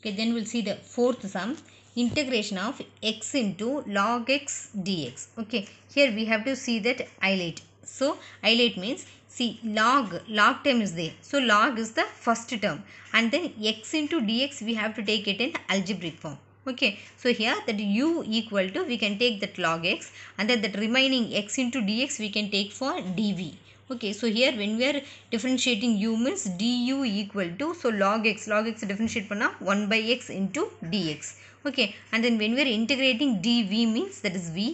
Okay, then we'll see the fourth sum integration of x into log x dx. Okay, here we have to see that isolate. So, isolate means see log, log term is there. So, log is the first term and then x into dx we have to take it in algebraic form okay so here that u equal to we can take that log x and then that remaining x into dx we can take for dv okay so here when we are differentiating u means du equal to so log x log x differentiate பண்ணா 1 by x into dx okay and then when we are integrating dv means that is v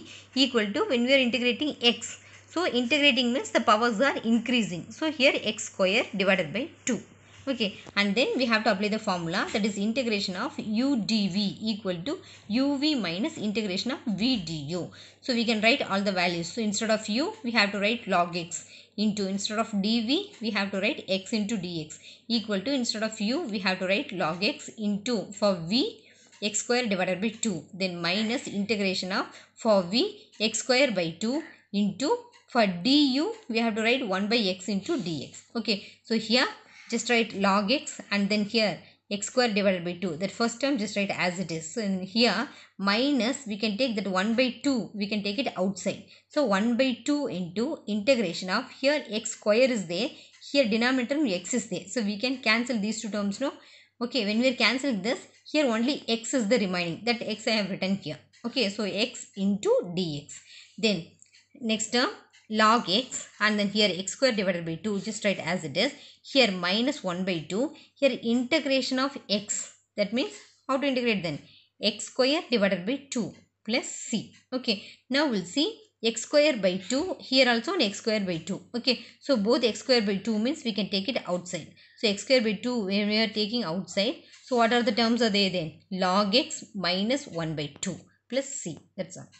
equal to when we are integrating x so integrating means the powers are increasing so here x square divided by 2 okay and then we have to apply the formula that is integration of u dv equal to uv minus integration of v du so we can write all the values so instead of u we have to write log x into instead of dv we have to write x into dx equal to instead of u we have to write log x into for v x square divided by 2 then minus integration of for v x square by 2 into for du we have to write 1 by x into dx okay so here just write log x and then here x square divided by 2 that first term just write as it is so in here minus we can take that 1 by 2 we can take it outside so 1 by 2 into integration of here x square is there here denominator x is there so we can cancel these two terms no okay when we are cancelling this here only x is the remaining that x i have written here okay so x into dx then next term log x and then here x square divided by 2 just write as it is here minus 1 by 2 here integration of x that means how to integrate then x square divided by 2 plus c okay now we'll see x square by 2 here also an x square by 2 okay so both x square by 2 means we can take it outside so x square by 2 we are taking outside so what are the terms are there then log x minus 1 by 2 plus c that's all